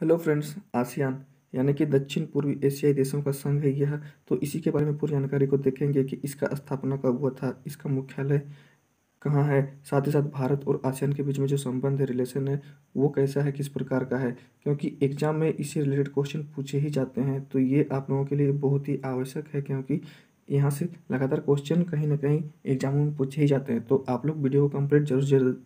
hello friends ASEAN यानी कि दक्षिण पूर्वी एशियाई देशों का संघ है यह तो इसी के बारे में पूरी जानकारी को देखेंगे कि इसका स्थापना कब हुआ था इसका मुख्यालय कहाँ है साथ ही साथ भारत और आसियान के बीच में जो संबंध है रिलेशन है वो कैसा है किस प्रकार का है क्योंकि एग्जाम में इससे रिलेटेड क्वेश्चन पूछे ही जाते हैं तो ये आप लोगों के लिए बहुत ही आवश्यक है क्योंकि यहाँ से लगातार क्वेश्चन कहीं ना कहीं एग्जामों में पूछे ही जाते हैं तो आप लोग वीडियो को कम्प्लीट जरूर जरूर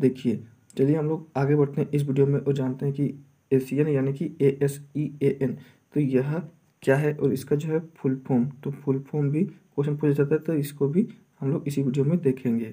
देखिए चलिए हम लोग आगे बढ़ते हैं इस वीडियो में और जानते हैं कि एशियन यानी कि ए एस ई ए एन तो यह क्या है और इसका जो है फुल फॉर्म तो फुल फॉर्म भी क्वेश्चन पूछा जाता है तो इसको भी हम लोग इसी वीडियो में देखेंगे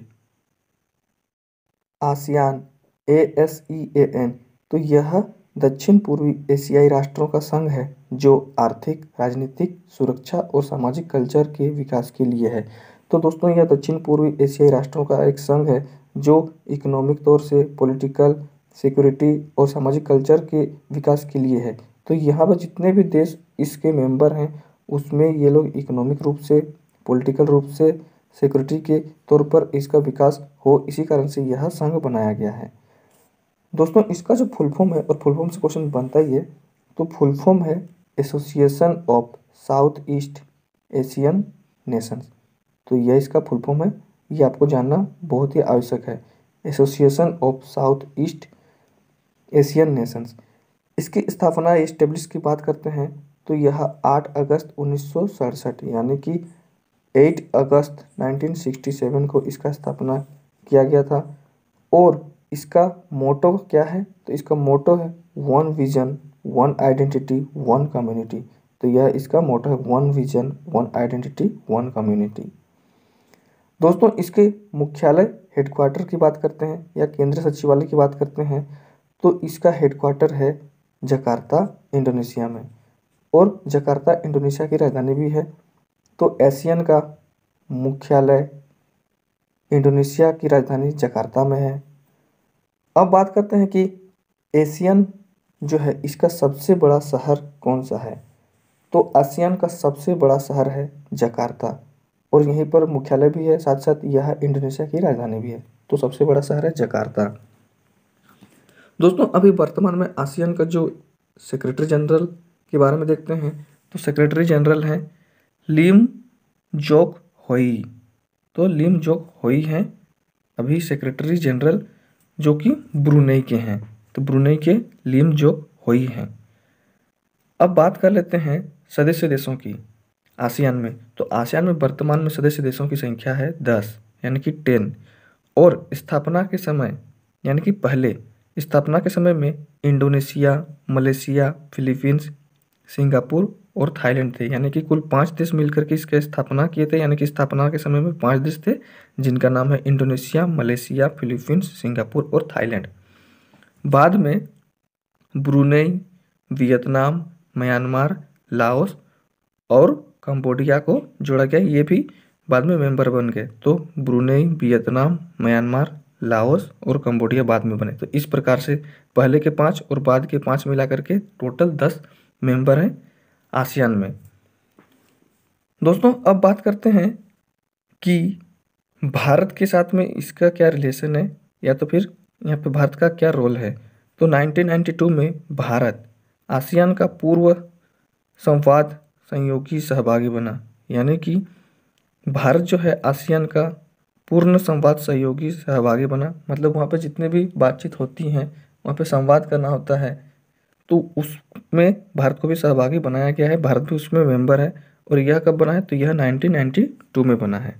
ASEAN A S E A N तो यह दक्षिण पूर्वी एशियाई राष्ट्रों का संघ है जो आर्थिक राजनीतिक सुरक्षा और सामाजिक कल्चर के विकास के लिए है तो दोस्तों यह दक्षिण पूर्वी एशियाई राष्ट्रों का एक संघ है जो इकोनॉमिक तौर से पॉलिटिकल सिक्योरिटी और सामाजिक कल्चर के विकास के लिए है तो यहाँ पर जितने भी देश इसके मेंबर हैं उसमें ये लोग इकोनॉमिक रूप से पॉलिटिकल रूप से सिक्योरिटी के तौर पर इसका विकास हो इसी कारण से यह संघ बनाया गया है दोस्तों इसका जो फुल फॉर्म है और फुल फॉर्म से क्वेश्चन बनता ही है तो फुल फॉर्म है Association of South East Asian Nations तो यह इसका फुल फॉर्म है ये आपको जानना बहुत ही आवश्यक है Association of South East Asian Nations इसकी स्थापना इस्टेब्लिश की बात करते हैं तो यह 8 अगस्त उन्नीस यानी कि 8 अगस्त 1967 को इसका स्थापना किया गया था और इसका मोटो क्या है तो इसका मोटो है one vision one identity one community तो यह इसका मोटो है one vision one identity one community दोस्तों इसके मुख्यालय हेडक्वार्टर की बात करते हैं या केंद्रीय सचिवालय की बात करते हैं तो इसका हेडक्वार्टर है जकार्ता इंडोनेशिया में और जकार्ता इंडोनेशिया की राजधानी भी है तो एशियन का मुख्यालय इंडोनेशिया की राजधानी जकार्ता में है अब बात करते हैं कि एशियन जो है इसका सबसे बड़ा शहर कौन सा है तो आसियान का सबसे बड़ा शहर है जकार्ता और यहीं पर मुख्यालय भी है साथ साथ यह इंडोनेशिया की राजधानी भी है तो सबसे बड़ा शहर है जकार्ता दोस्तों अभी वर्तमान में आसियान का जो सेक्रेटरी जनरल के बारे में देखते हैं तो सेक्रेटरी जनरल है लीम जोक होई तो लीम जोक होई हैं अभी सेक्रेटरी जनरल जो कि ब्रुनेई के हैं तो ब्रुनेई के लिम जोक होई हैं अब बात कर लेते हैं सदस्य देशों की आसियान में तो आसियान में वर्तमान में सदस्य देशों की संख्या है दस यानी कि टेन और स्थापना के समय यानी कि पहले स्थापना के समय में इंडोनेशिया मलेशिया फिलीपींस सिंगापुर और थाईलैंड थे यानी कि कुल पांच देश मिलकर के इसके स्थापना किए थे यानी कि स्थापना के समय में पांच देश थे जिनका नाम है इंडोनेशिया मलेशिया फिलीपींस सिंगापुर और थाईलैंड बाद में ब्रुनेई वियतनाम म्यांमार लाओस और कंबोडिया को जोड़ा गया ये भी बाद में मेंबर बन गए तो ब्रुनेई वियतनाम म्यांमार लाहौस और कंबोडिया बाद में बने तो इस प्रकार से पहले के पाँच और बाद के पाँच मिला करके टोटल दस मेंबर हैं आसियान में दोस्तों अब बात करते हैं कि भारत के साथ में इसका क्या रिलेशन है या तो फिर यहाँ पे भारत का क्या रोल है तो 1992 में भारत आसियान का पूर्व संवाद संयोगी सहभागी बना यानी कि भारत जो है आसियान का पूर्ण संवाद सहयोगी सहभागी बना मतलब वहाँ पर जितने भी बातचीत होती हैं वहाँ पर संवाद करना होता है तो उसमें भारत को भी सहभागी बनाया गया है भारत भी उसमें मेंबर है और यह कब बना है तो यह 1992 में बना है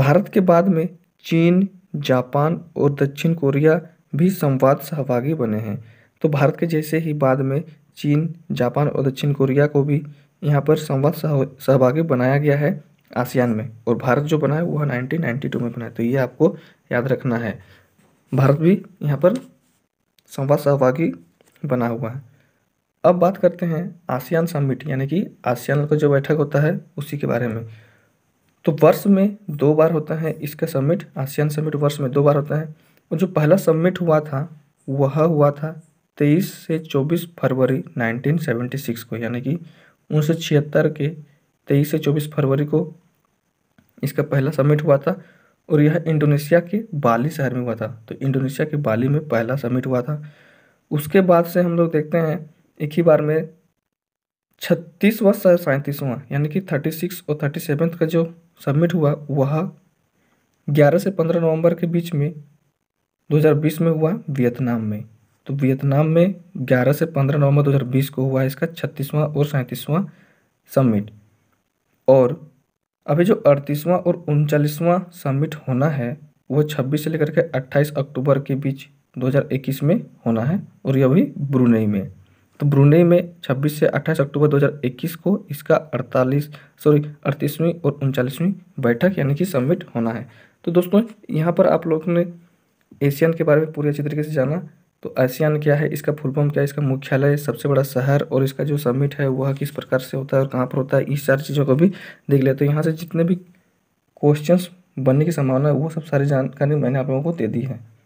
भारत के बाद में चीन जापान और दक्षिण कोरिया भी संवाद सहभागी बने हैं तो भारत के जैसे ही बाद में चीन जापान और दक्षिण कोरिया को भी यहाँ पर संवाद सहभागी बनाया गया है आसियान में और भारत जो बना है वह नाइनटीन नाइन्टी टू में बना है तो ये आपको याद रखना है भारत भी यहाँ पर संवाद सहभागी बना हुआ है अब बात करते हैं आसियान समिट यानी कि आसियान का जो बैठक होता है उसी के बारे में तो वर्ष में दो बार होता है इसका समिट आसियान समिट वर्ष में दो बार होता है और जो पहला समिट हुआ था वह हुआ था तेईस से चौबीस फरवरी 1976 को यानी कि उन्नीस के तेईस से चौबीस फरवरी को इसका पहला समिट हुआ था और यह इंडोनेशिया के बाली शहर में हुआ था तो इंडोनेशिया के बाली में पहला समिट हुआ था उसके बाद से हम लोग देखते हैं एक ही बार में छत्तीसवां से सैंतीसवां यानी कि थर्टी सिक्स और थर्टी सेवन्थ का जो सबमिट हुआ वह ग्यारह से पंद्रह नवंबर के बीच में दो हज़ार बीस में हुआ वियतनाम में तो वियतनाम में ग्यारह से पंद्रह नवंबर बीस को हुआ इसका छत्तीसवां और सैंतीसवां समिट और अभी जो अड़तीसवां और उनचालीसवां समिट होना है वो छब्बीस से लेकर के 28 अक्टूबर के बीच 2021 में होना है और यह भी ब्रुनई में तो ब्रुनई में 26 से 28 अक्टूबर 2021 को इसका 48 सॉरी अड़तीसवीं और उनचालीसवीं बैठक यानी कि समिट होना है तो दोस्तों यहाँ पर आप लोगों ने एशियन के बारे में पूरी अच्छी तरीके से जाना तो आसियान क्या है इसका फुल फॉर्म क्या है इसका मुख्यालय सबसे बड़ा शहर और इसका जो समिट है वह किस प्रकार से होता है और कहाँ पर होता है इस सारी चीज़ों को भी देख लेते तो यहाँ से जितने भी क्वेश्चंस बनने की संभावना है वो सब सारी जानकारी मैंने आप लोगों को दे दी है